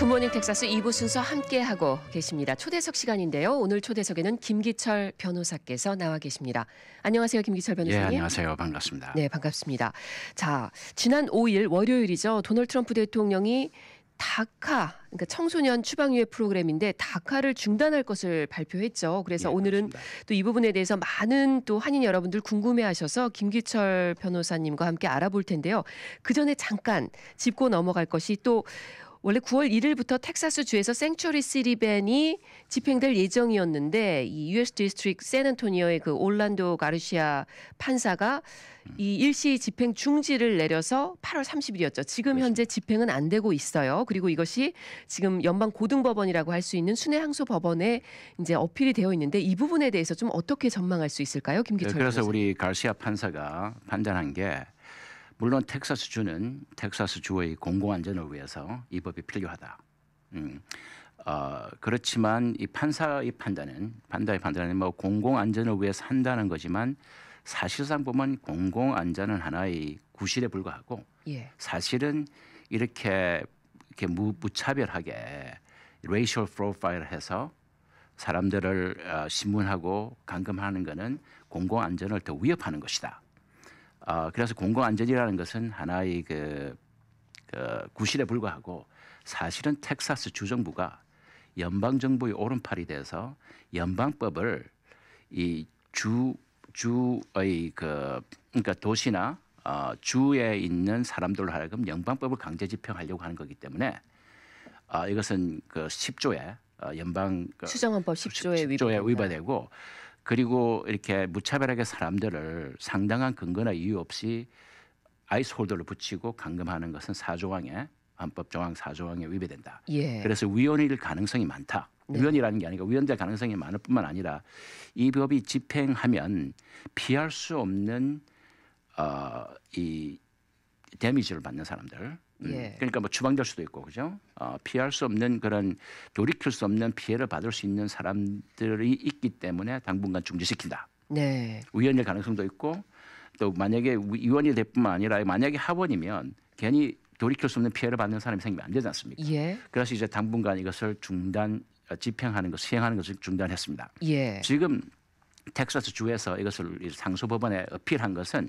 굿모닝 텍사스 2부 순서 함께하고 계십니다. 초대석 시간인데요. 오늘 초대석에는 김기철 변호사께서 나와 계십니다. 안녕하세요. 김기철 변호사님. 예, 안녕하세요. 반갑습니다. 네, 반갑습니다. 자, 지난 5일 월요일이죠. 도널드 트럼프 대통령이 다카 그러니까 청소년 추방유예 프로그램인데 다카를 중단할 것을 발표했죠. 그래서 네, 오늘은 또 이 부분에 대해서 많은 또 한인 여러분들 궁금해하셔서 김기철 변호사님과 함께 알아볼 텐데요. 그 전에 잠깐 짚고 넘어갈 것이 또 원래 9월 1일부터 텍사스 주에서 생츄리 시리밴이 집행될 예정이었는데 이 US 디스트릭 세넨토니오의그 올란도 가르시아 판사가 이 일시 집행 중지를 내려서 8월 30일이었죠. 지금 현재 집행은 안 되고 있어요. 그리고 이것이 지금 연방 고등법원이라고 할 수 있는 순회 항소 법원에 이제 어필이 되어 있는데 이 부분에 대해서 좀 어떻게 전망할 수 있을까요, 김기철? 네, 그래서 변호사님. 우리 가르시아 판사가 판단한 게 물론 텍사스 주는 텍사스 주의 공공 안전을 위해서 이 법이 필요하다. 음. 어, 그렇지만 이 판사의 판단은 판사의 판단은 뭐 공공 안전을 위해서 한다는 거지만 사실상 보면 공공 안전은 하나의 구실에 불과하고 예. 사실은 이렇게 이렇게 무, 무차별하게 레이셜 프로파일해서 사람들을 어, 신문하고 감금하는 것은 공공 안전을 더 위협하는 것이다. 어, 그래서 공공안전이라는 것은 하나의 그, 그 구실에 불과하고 사실은 텍사스 주정부가 연방 정부의 오른팔이 돼서 연방법을 이 주 주의 그 그러니까 도시나 어, 주에 있는 사람들로 하여금 연방법을 강제 집행하려고 하는 거기 때문에 아, 어, 이것은 그 10조에 어, 연방 그 수정헌법 10조에, 10조에 위반되고 그리고 이렇게 무차별하게 사람들을 상당한 근거나 이유 없이 아이스홀더를 붙이고 감금하는 것은 사조항에 안법 조항 사조항에 위배된다. 예. 그래서 위헌일 가능성이 많다. 네. 위헌이라는 게 아니고 위헌될 가능성이 많을 뿐만 아니라 이 법이 집행하면 피할 수 없는 어, 이 데미지를 받는 사람들 음. 예. 그러니까 뭐 추방될 수도 있고 그죠? 어, 피할 수 없는 그런 돌이킬 수 없는 피해를 받을 수 있는 사람들이 있기 때문에 당분간 중지시킨다. 네. 위헌일 가능성도 있고 또 만약에 위원이 될 뿐만 아니라 만약에 하원이면 괜히 돌이킬 수 없는 피해를 받는 사람이 생기면 안 되지 않습니까? 예. 그래서 이제 당분간 이것을 중단 어, 집행하는 것, 시행하는 것을 중단했습니다. 예. 지금 텍사스 주에서 이것을 상소 법원에 어필한 것은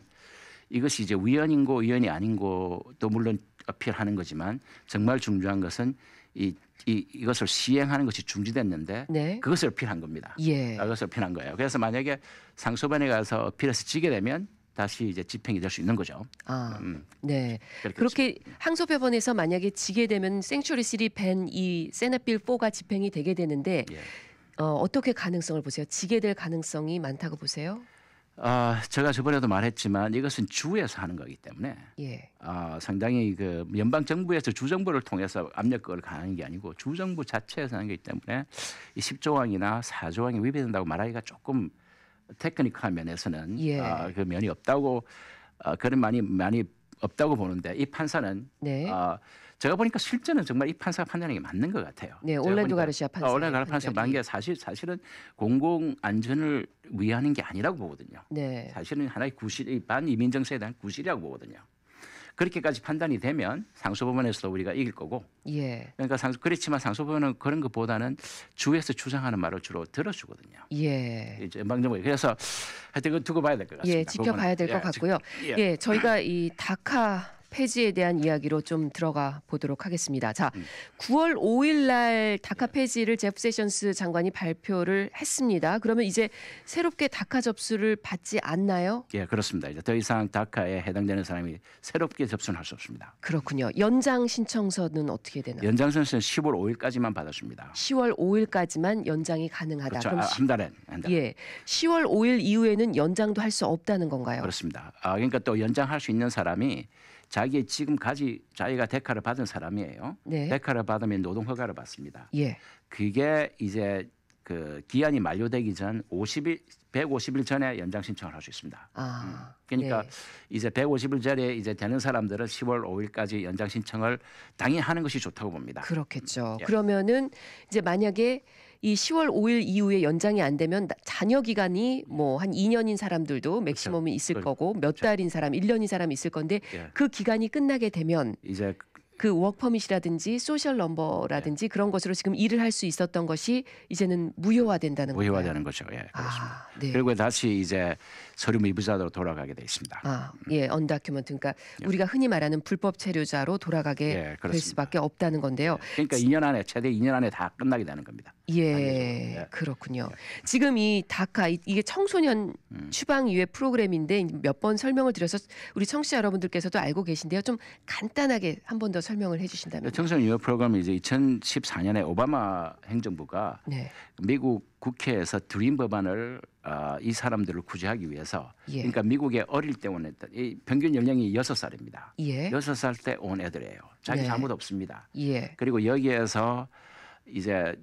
이것이 이제 위헌인고 위헌이 아닌고도 물론 어필하는 거지만 정말 중요한 것은 이, 이 이것을 시행하는 것이 중지됐는데 네. 그것을 어필한 겁니다. 예. 아, 그것을 어필한 거예요. 그래서 만약에 상소반에 가서 어필해서 지게 되면 다시 이제 집행이 될 수 있는 거죠. 아, 음, 네. 그렇게 음. 항소법원에서 만약에 지게 되면 생츄리 시리 벤이 세나필 4가 집행이 되게 되는데 예. 어, 어떻게 가능성을 보세요? 지게 될 가능성이 많다고 보세요? 어, 제가 저번에도 말했지만 이것은 주에서 하는 거기 때문에 예. 어, 상당히 그 연방 정부에서 주 정부를 통해서 압력을 가하는 게 아니고 주 정부 자체에서 하는 거기 때문에 이 10조항이나 4조항이 위배된다고 말하기가 조금 테크니컬한 면에서는 예. 어, 그 면이 없다고 어, 그런 많이 많이 없다고 보는데 이 판사는 네. 어, 제가 보니까 실제는 정말 이 판사 판단이 맞는 것 같아요. 네, 올레도 가르시아 판사. 어, 올레 가르 판사 만게 사실 사실은 공공 안전을 위하는 게 아니라고 보거든요. 네. 사실은 하나의 구실, 반이민 정세에 대한 구실이라고 보거든요. 그렇게까지 판단이 되면 상소법원에서도 우리가 이길 거고. 예. 그러니까 상소 그렇지만 상소법원은 그런 것보다는 주에서 주장하는 말을 주로 들어주거든요. 예. 연방정부 그래서 하여튼 그 두고 봐야 될 것 같습니다. 예, 지켜봐야 될것 예, 같고요. 예, 예 저희가 이 다카 페이지에 대한 이야기로 좀 들어가 보도록 하겠습니다. 자, 9월 음. 5일 날 예. 다카 폐지를 제프 세션스 장관이 발표를 했습니다. 그러면 이제 새롭게 다카 접수를 받지 않나요? 예, 그렇습니다. 이제 더 이상 다카에 해당되는 사람이 새롭게 접수는 할수 없습니다. 그렇군요. 연장 신청서는 어떻게 되나요? 연장 신청서는 10월 5일까지만 받았습니다. 10월 5일까지만 연장이 가능하다. 그렇죠. 그럼 아, 한 달엔 한 달. 예, 10월 5일 이후에는 연장도 할 수 없다는 건가요? 그렇습니다. 아, 그러니까 또 연장할 수 있는 사람이 자기의 지금까지 자기가 대카를 받은 사람이에요. 네. 대가를 받으면 노동 허가를 받습니다. 예. 그게 이제 그 기한이 만료되기 전 50일 150일 전에 연장 신청을 할 수 있습니다. 아, 음. 그러니까 네. 이제 150일 전에 이제 되는 사람들은 10월 5일까지 연장 신청을 당연히 하는 것이 좋다고 봅니다. 그렇겠죠. 예. 그러면은 이제 만약에 이 10월 5일 이후에 연장이 안 되면 잔여 기간이 뭐 한 2년인 사람들도 맥시멈이 그렇죠. 있을 그렇죠. 거고 몇 그렇죠. 달인 사람, 1년인 사람 있을 건데 예. 그 기간이 끝나게 되면 이제 그, 그 워크퍼밋이라든지 소셜 넘버라든지 예. 그런 것으로 지금 일을 할 수 있었던 것이 이제는 무효화된다는 거죠. 무효화되는 거죠. 예, 아, 네. 그리고 다시 이제 서류 미부자로 돌아가게 돼 있습니다. 아, 음. 예, 언다큐먼트. 그러니까 예. 우리가 흔히 말하는 불법 체류자로 돌아가게 예, 될 수밖에 없다는 건데요. 그러니까 2년 안에 최대 2년 안에 다 끝나게 되는 겁니다. 예, 아 그렇군요. 예. 지금 이 다카 이, 게 청소년 음. 추방 유예 프로그램인데 몇 번 설명을 드려서 우리 청취자 여러분들께서도 알고 계신데요. 좀 간단하게 한 번 더 설명을 해주신다면. 네, 청소년 유예 프로그램이 이제 2014년에 오바마 행정부가 네. 미국 국회에서 드림 법안을 어, 이 사람들을 구제하기 위해서 예. 그러니까 미국에 어릴 때온 애들 이 평균 연령이 6 살입니다 예. 여섯 살때 온 애들이에요. 자기 네. 잘못 없습니다. 예. 그리고 여기에서 이제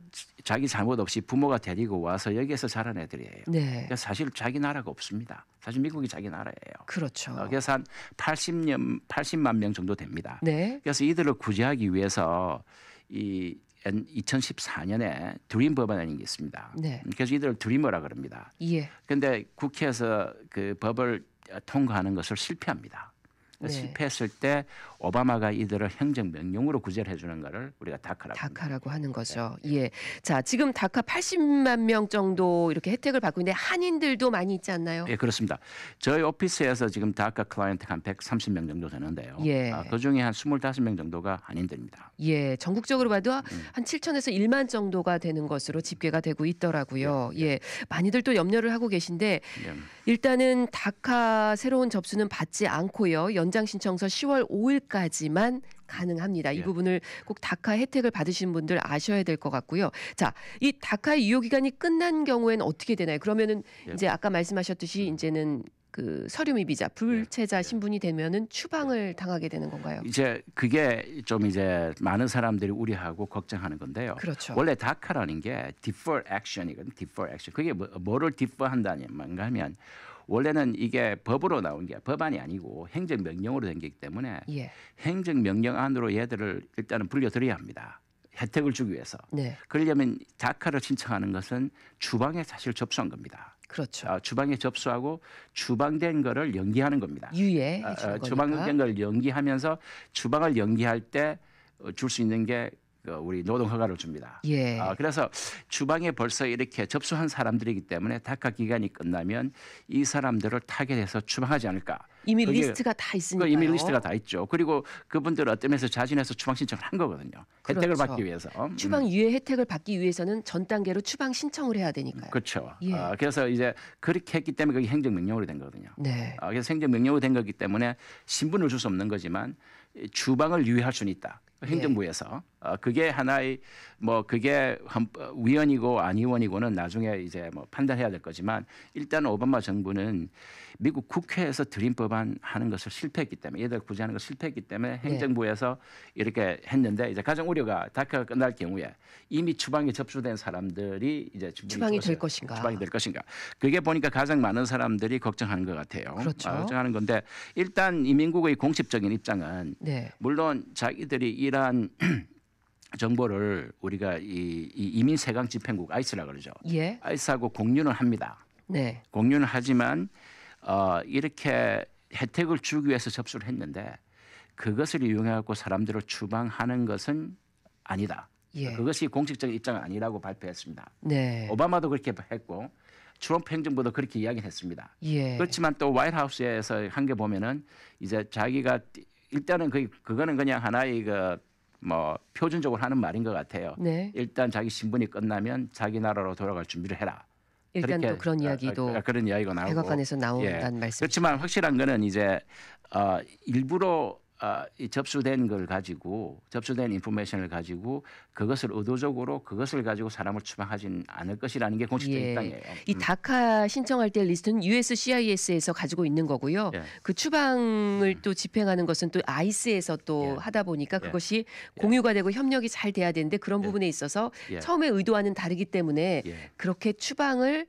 자기 잘못 없이 부모가 데리고 와서 여기에서 자란 애들이에요. 네. 그러니까 사실 자기 나라가 없습니다. 사실 미국이 자기 나라예요. 그렇죠. 어, 그래서 한 80년 80만 명 정도 됩니다. 네. 그래서 이들을 구제하기 위해서 이 2014년에 드림 법안이 있습니다. 네. 그래서 이들을 드림어라 그럽니다. 예. 근데 국회에서 그 법을 통과하는 것을 실패합니다. 그러니까 네. 실패했을 때 오바마가 이들을 행정 명령으로 구제를 해주는 것을 우리가 다카라고 다카라고 하는 거죠. 네. 예, 자 지금 다카 80만 명 정도 이렇게 혜택을 받고 있는데 한인들도 많이 있지 않나요? 예, 그렇습니다. 저희 오피스에서 지금 다카 클라이언트가 한 130명 정도 되는데요. 예. 아, 그 중에 한 25명 정도가 한인들입니다. 예, 전국적으로 봐도 음. 한 7천에서 1만 정도가 되는 것으로 집계가 되고 있더라고요. 예, 예. 예. 많이들 또 염려를 하고 계신데 예. 일단은 다카 새로운 접수는 받지 않고요. 연 연장 신청서 10월 5일까지만 가능합니다. 이 예. 부분을 꼭 다카 혜택을 받으신 분들 아셔야 될 것 같고요. 자, 이 다카의 유효 기간이 끝난 경우에는 어떻게 되나요? 그러면은 예. 이제 아까 말씀하셨듯이 음. 이제는 그 서류 미비자 불체자 예. 예. 신분이 되면은 추방을 예. 당하게 되는 건가요? 이제 그게 좀 이제 많은 사람들이 우려하고 걱정하는 건데요. 그렇죠. 원래 다카라는 게 defer action이거든. defer action. 그게 뭐, 뭐를 defer한다냐면 하면 원래는 이게 법으로 나온 게 법안이 아니고 행정명령으로 된 거기 때문에 예. 행정명령안으로 얘들을 일단은 불려드려야 합니다. 혜택을 주기 위해서. 네. 그러려면 자카를 신청하는 것은 주방에 사실 접수한 겁니다. 그렇죠. 어, 주방에 접수하고 주방된 거를 연기하는 겁니다. 유예. 어, 주방된 걸 연기하면서 주방을 연기할 때 줄수 어, 있는 게그 우리 노동 허가를 줍니다. 예. 어, 그래서 주방에 벌써 이렇게 접수한 사람들이기 때문에 닭가 기간이 끝나면 이 사람들을 타겟해서 추방하지 않을까. 이미 리스트가 다 있으니까. 이미 리스트가 다 있죠. 그리고 그분들 어떤 면에서 자진해서 추방 신청을 한 거거든요. 그렇죠. 혜택을 받기 위해서. 음. 추방 유예 혜택을 받기 위해서는 전 단계로 추방 신청을 해야 되니까요. 음, 그렇죠. 예. 어, 그래서 이제 그렇게 했기 때문에 그게 행정명령으로 된 거거든요. 네. 어, 그래서 행정명령으로 된 거기 때문에 신분을 줄 수 없는 거지만 주방을 유예할 수는 있다. 예. 행정부에서. 예. 어, 그게 하나의 뭐 그게 어, 위헌이고 안위원이고는 나중에 이제 뭐 판단해야 될 거지만 일단 오바마 정부는 미국 국회에서 드림 법안 하는 것을 실패했기 때문에 얘들 구제하는 것을 실패했기 때문에 네. 행정부에서 네. 이렇게 했는데 이제 가장 우려가 다크가 끝날 경우에 이미 추방이 접수된 사람들이 이제 추방이 될 것인가 추방이 될 것인가 그게 보니까 가장 많은 사람들이 걱정하는 것 같아요. 그렇죠. 어, 걱정하는 건데 일단 이민국의 공식적인 입장은 네. 물론 자기들이 이러한 정보를 우리가 이, 이 이민 세강 집행국 아이스라 그러죠. 예. 아이스하고 공유를 합니다. 네. 공유는 하지만 어, 이렇게 혜택을 주기 위해서 접수를 했는데 그것을 이용해갖고 사람들을 추방하는 것은 아니다. 예. 그것이 공식적인 입장은 아니라고 발표했습니다. 네. 오바마도 그렇게 했고 트럼프 행정부도 그렇게 이야기했습니다. 예. 그렇지만 또 와이트하우스에서 한 게 보면은 이제 자기가 일단은 그 그거는 그냥 하나의 그뭐 표준적으로 하는 말인 것 같아요. 네. 일단 자기 신분이 끝나면 자기 나라로 돌아갈 준비를 해라. 일단 또 그런 어, 어, 이야기도 아, 아, 그런 이야기가 나오고 백악관에서 나온다는 예. 말씀. 그렇지만 확실한 거는 이제 어, 일부러 아, 이 접수된 걸 가지고 접수된 인포메이션을 가지고 그것을 의도적으로 그것을 가지고 사람을 추방하진 않을 것이라는 게 공식적인 예. 입이에요 음. 이 다카 신청할 때 리스트는 USCIS에서 가지고 있는 거고요. 예. 그 추방을 음. 또 집행하는 것은 또 아이스에서 또 예. 하다 보니까 예. 그것이 예. 공유가 되고 협력이 잘 돼야 되는데 그런 예. 부분에 있어서 처음에 의도와는 다르기 때문에 그렇게 추방을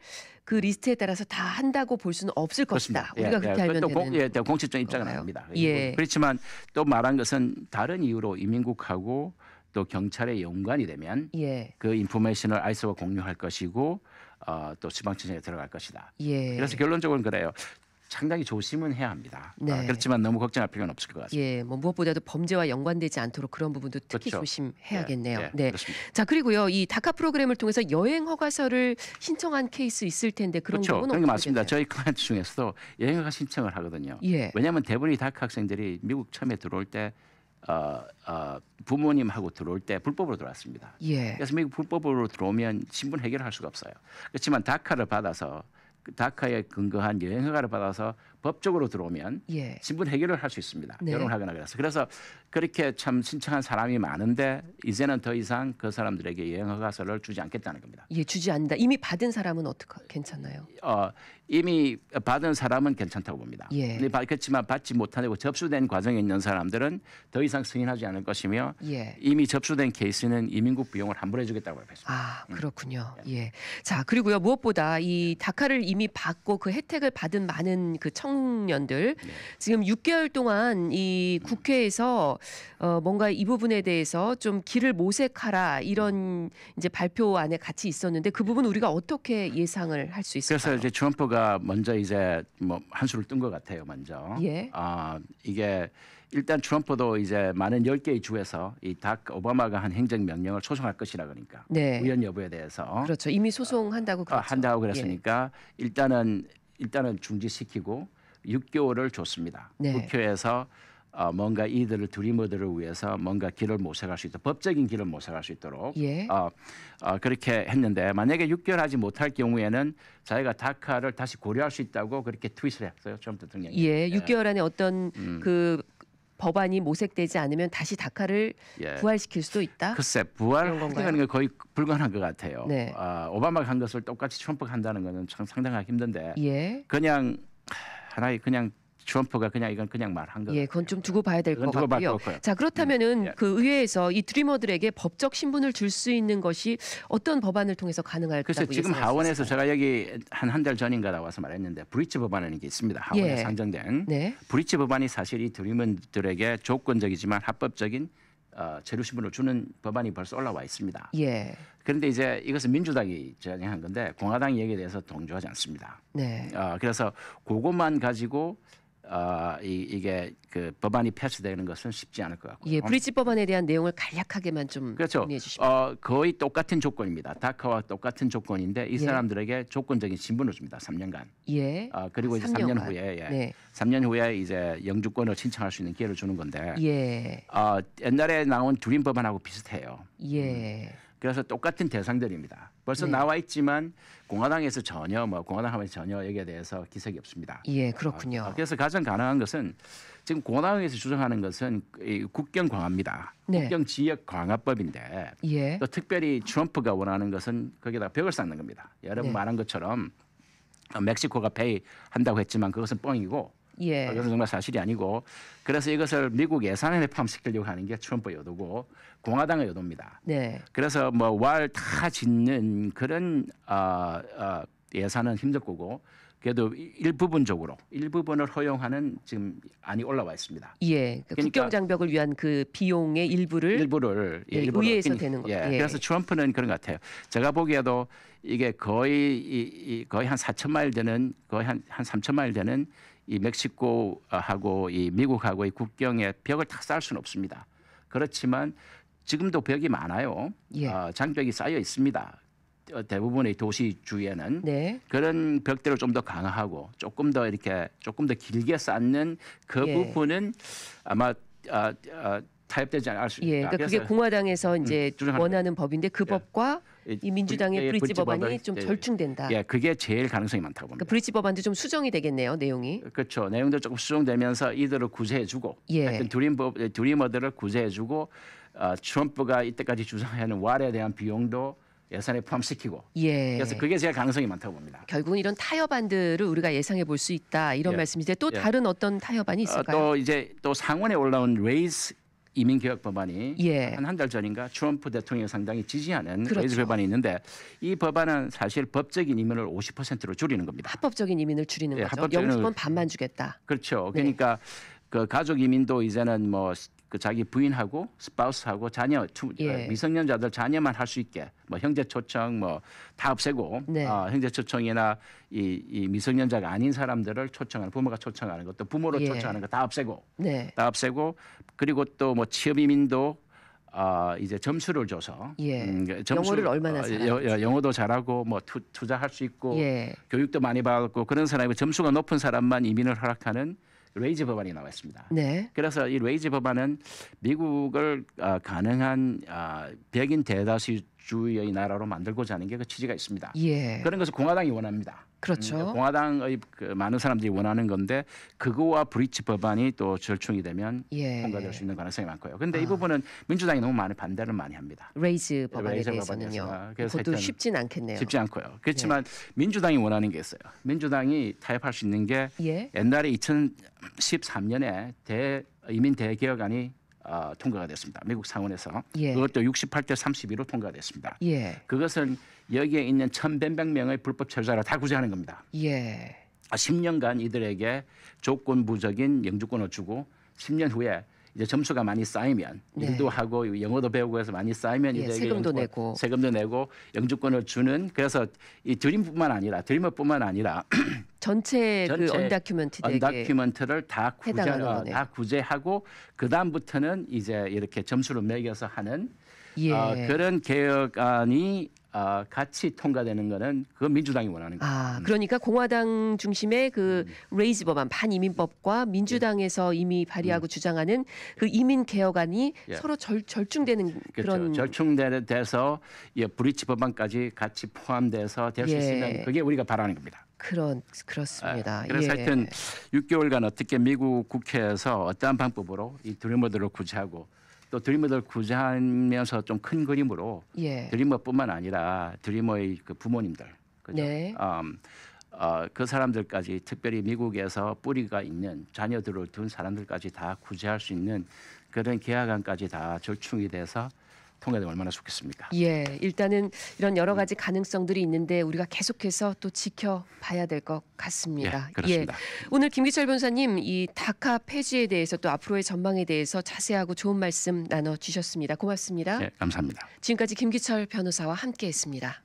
그 리스트에 따라서 다 한다고 볼 수는 없을 것이다. 예, 우리가 예, 그렇게 예, 알면 또 되는 공, 예, 공식적 입장은 아닙니다. 예. 예. 그렇지만 또 말한 것은 다른 이유로 이민국하고 또 경찰의 연관이 되면 예. 그 인포메이션을 아이스와 공유할 것이고 어, 또 지방청에 들어갈 것이다. 예. 그래서 결론적으로는 그래요. 상당히 조심은 해야 합니다. 네. 아, 그렇지만 너무 걱정할 필요는 없을 것 같습니다. 예, 뭐 무엇보다도 범죄와 연관되지 않도록 그런 부분도 특히 그렇죠. 조심해야겠네요. 네, 네. 그렇습니다. 자 그리고요 이 다카 프로그램을 통해서 여행 허가서를 신청한 케이스 있을 텐데 그런 그렇죠. 부분은 그런 게 맞습니다. 저희 클라이언트 중에서도 여행 허가 신청을 하거든요. 예. 왜냐하면 대부분이 다카 학생들이 미국 처음에 들어올 때 어, 어, 부모님하고 들어올 때 불법으로 들어왔습니다. 예. 그래서 미국 불법으로 들어오면 신분 해결할 수가 없어요. 그렇지만 다카를 받아서 그 다카에 근거한 여행허가를 받아서 법적으로 들어오면 예. 신분 해결을 할 수 있습니다. 네. 결혼하거나 그래서 그래서 그렇게 참 신청한 사람이 많은데 이제는 더 이상 그 사람들에게 여행허가서를 주지 않겠다는 겁니다. 예, 주지 않는다. 이미 받은 사람은 어떻게 괜찮나요? 어, 이미 받은 사람은 괜찮다고 봅니다. 예. 그렇지만 받지 못하고 접수된 과정에 있는 사람들은 더 이상 승인하지 않을 것이며 예. 이미 접수된 케이스는 이민국 비용을 환불해주겠다고 했습니다. 아, 음. 그렇군요. 음. 예. 자, 그리고요 무엇보다 이 다카를 이미 받고 그 혜택을 받은 많은 그 청. 청년들 네. 지금 6개월 동안 이 국회에서 어 뭔가 이 부분에 대해서 좀 길을 모색하라 이런 이제 발표안에 같이 있었는데 그 부분 우리가 어떻게 예상을 할 수 있을까요? 그래서 이제 트럼프가 먼저 이제 뭐 한수를 뜬것 같아요, 먼저. 예. 아 이게 일단 트럼프도 이제 많은 열 개의 주에서 이 닥 오바마가 한 행정 명령을 소송할 것이라 그러니까 네. 우연 여부에 대해서 그렇죠 이미 소송한다고 아, 그랬죠. 어, 한다고 예. 그랬으니까 예. 일단은 일단은 중지시키고 6개월을 줬습니다. 네. 국회에서 어, 뭔가 이들을 두리머들을 위해서 뭔가 길을 모색할 수 있도록 법적인 길을 모색할 수 있도록 예. 어, 어, 그렇게 했는데 만약에 6개월 하지 못할 경우에는 자기가 다카를 다시 고려할 수 있다고 그렇게 트윗을 했어요. 트럼프 대통령이. 예, 6개월 예. 안에 어떤 음. 그 법안이 모색되지 않으면 다시 다카를 예. 부활시킬 수도 있다. 글쎄 부활하는 게 거의 불가능한 것 같아요. 네. 아, 오바마가 한 것을 똑같이 트럼프가 한다는 것은 참 상당히 힘든데 예. 그냥 하나의 그냥 트럼프가 그냥 이건 그냥 말한 거예요. 예, 그건 좀 두고 봐야 될것그고봐 같고요. 자, 그렇다면은 예. 그 의회에서 이 드리머들에게 법적 신분을 줄 수 있는 것이 어떤 법안을 통해서 가능할까요? 그래서 지금 하원에서 제가 여기 한 한 달 전인가 나와서 말했는데 브릿지 법안이라는 게 있습니다. 하원에 예. 상정된 네. 브릿지 법안이 사실 이 드리머들에게 조건적이지만 합법적인 어, 재료 신분을 주는 법안이 벌써 올라와 있습니다. 예. 그런데 이제 이것은 민주당이 제안한 건데 공화당 얘기에 대해서 동조하지 않습니다. 네. 어, 그래서 그것만 가지고 어, 이, 이게 그 법안이 패스되는 것은 쉽지 않을 것 같고요. 예, 어. 브릿지 법안에 대한 내용을 간략하게만 좀 그렇죠. 어, 거의 똑같은 조건입니다. 다카와 똑같은 조건인데 이 예. 사람들에게 조건적인 신분을 줍니다. 3년간. 예. 어, 그리고 이제 3년, 아, 3년 후에 예. 네. 3년 후에 이제 영주권을 신청할 수 있는 기회를 주는 건데. 예. 어, 옛날에 나온 두린 법안하고 비슷해요. 예. 음. 그래서 똑같은 대상들입니다. 벌써 네. 나와 있지만 공화당에서 전혀 뭐 공화당 하면 전혀 여기에 대해서 기색이 없습니다. 예, 그렇군요. 어, 그래서 가장 가능한 것은 지금 공화당에서 주장하는 것은 이 국경 강화입니다. 네. 국경 지역 강화법인데 예. 또 특별히 트럼프가 원하는 것은 거기다 벽을 쌓는 겁니다. 여러분 네. 말한 것처럼 멕시코가 페이 한다고 했지만 그것은 뻥이고 예. 아, 이것은 정말 사실이 아니고 그래서 이것을 미국 예산에 포함시키려고 하는 게 트럼프 여도고 공화당의 여도입니다. 네. 그래서 뭐왈다 짓는 그런 어, 어, 예산은 힘들 거고 그래도 일부분적으로 일부분을 허용하는 지금 안이 올라와 있습니다. 예, 그 그러니까 국경 장벽을 위한 그 비용의 일부를 일부를 예, 예 일부 의회에서 인, 되는 거예요. 예. 그래서 트럼프는 그런 것 같아요. 제가 보기에도 이게 거의 이, 이 거의 한 4천 마일 되는 거의 한 한 3천 마일 되는 이 멕시코하고 이 미국하고의 국경에 벽을 다 쌓을 수는 없습니다. 그렇지만 지금도 벽이 많아요. 예. 어, 장벽이 쌓여 있습니다. 어, 대부분의 도시 주에는 네. 그런 벽들을 좀더 강화하고 조금 더 이렇게 조금 더 길게 쌓는 그 예. 부분은 아마 아, 아, 타협되지 않을 수 예, 있다. 예, 그러니까 그게 공화당에서 음, 이제 음, 원하는 법인데 그 예. 법과 이 민주당의 예, 브릿지, 브릿지 법안이 좀 예. 절충된다. 예, 그게 제일 가능성이 많다고 그러니까 봅니다. 그러니까 브릿지 법안도 좀 수정이 되겠네요, 내용이. 그렇죠. 내용도 조금 수정되면서 이들을 구제해주고, 예. 하여튼 드림 법, 드리머들을 구제해주고, 어, 트럼프가 이때까지 주장하는 왈에 대한 비용도 예산에 포함시키고 예. 그래서 그게 제일 가능성이 많다고 봅니다. 결국은 이런 타협 안들을 우리가 예상해 볼 수 있다 이런 예. 말씀이제 또 예. 다른 어떤 타협 안이 어, 있을까요? 어, 또 이제 또 상원에 올라온 레이스 이민 개혁 법안이 예. 한한 달 전인가 트럼프 대통령 상당히 지지하는 그렇죠. 레이스 법안이 있는데 이 법안은 사실 법적인 이민을 50%로 줄이는 겁니다. 합법적인 이민을 줄이는 예, 거죠. 영주권 반만 주겠다. 그렇죠. 네. 그러니까 네. 그 가족 이민도 이제는 뭐 그 자기 부인하고 스파우스하고 자녀 투, 어, 예. 미성년자들 자녀만 할 수 있게 뭐 형제 초청 뭐 다 없애고 네. 어, 형제 초청이나 이, 이 미성년자가 아닌 사람들을 초청하는 부모가 초청하는 것도 부모로 예. 초청하는 거 다 없애고 네. 다 없애고 그리고 또 뭐 취업 이민도 어, 이제 점수를 줘서 예. 음, 그 점수, 영어를 얼마나 어, 영, 어도 잘하고 뭐 투, 자할수 있고 예. 교육도 많이 받고 그런 사람이 점수가 높은 사람만 이민을 허락하는 레이즈 법안이 나왔습니다. 네. 그래서 이 레이지 법안은 미국을 어, 가능한 어, 백인 대다수 주의 의 나라로 만들고자 하는 게 그 취지가 있습니다. 예. 그런 것을 공화당이 원합니다. 그렇죠. 음, 공화당의 그 많은 사람들이 원하는 건데 그거와 브릿지 법안이 또 절충이 되면 예. 통과될 수 있는 가능성이 많고요. 그런데 아. 이 부분은 민주당이 너무 많이 반대를 많이 합니다. 레이즈 법안에 레이즈 대해서는요. 그것도 쉽진 않겠네요. 쉽지 않고요. 예. 그렇지만 예. 민주당이 원하는 게 있어요. 민주당이 타협할 수 있는 게 예. 옛날에 2013년에 대 이민 대개혁안이 어, 통과가 됐습니다. 미국 상원에서 예. 그것도 68대 32로 통과됐습니다. 예. 그것은 여기에 있는 1,100명의 불법 철사를다 구제하는 겁니다. 예. 10년간 아, 이들에게 조건부적인 영주권을 주고 10년 후에 이제 점수가 많이 쌓이면 네. 일도 하고 영어도 배우고 해서 많이 쌓이면 예, 이제 세금도 내고 세금도 내고 영주권을 주는 그래서 이 드림뿐만 아니라 드림업뿐만 아니라 전체, 전체 그 언다큐멘트 언다큐멘트를 다 구제 어, 다 구제하고 그 다음부터는 이제 이렇게 점수를 매겨서 하는 예. 어, 그런 개혁안이 어, 같이 통과되는 거는 그건 민주당이 원하는 거예요. 아, 음. 그러니까 공화당 중심의 그 음. 레이즈 법안 반이민법과 음. 민주당에서 이미 발의하고 주장하는 그 이민 개혁안이 예. 서로 절, 절충되는 그렇 그런 절충돼서 예, 브릿지 법안까지 같이 포함돼서 될수 예. 있으면 그게 우리가 바라는 겁니다. 그런 그렇습니다. 아, 예, 그래서 하여튼 6개월간 어떻게 미국 국회에서 어떠한 방법으로 이 드리머들을 구제하고 또 드리머들 구제하면서 좀 큰 그림으로 예. 드리머뿐만 아니라 드리머의 그 부모님들 그죠? 네. 음, 어, 그 사람들까지 특별히 미국에서 뿌리가 있는 자녀들을 둔 사람들까지 다 구제할 수 있는 그런 계약안까지 다 절충이 돼서 통과되면 얼마나 좋겠습니까? 예, 일단은 이런 여러 음. 가지 가능성들이 있는데 우리가 계속해서 또 지켜봐야 될 것 같습니다. 예, 그렇습니다. 예, 오늘 김기철 변사님 이 다카 폐지에 대해서 또 앞으로의 전망에 대해서 자세하고 좋은 말씀 나눠 주셨습니다. 고맙습니다. 예, 감사합니다. 지금까지 김기철 변호사와 함께했습니다.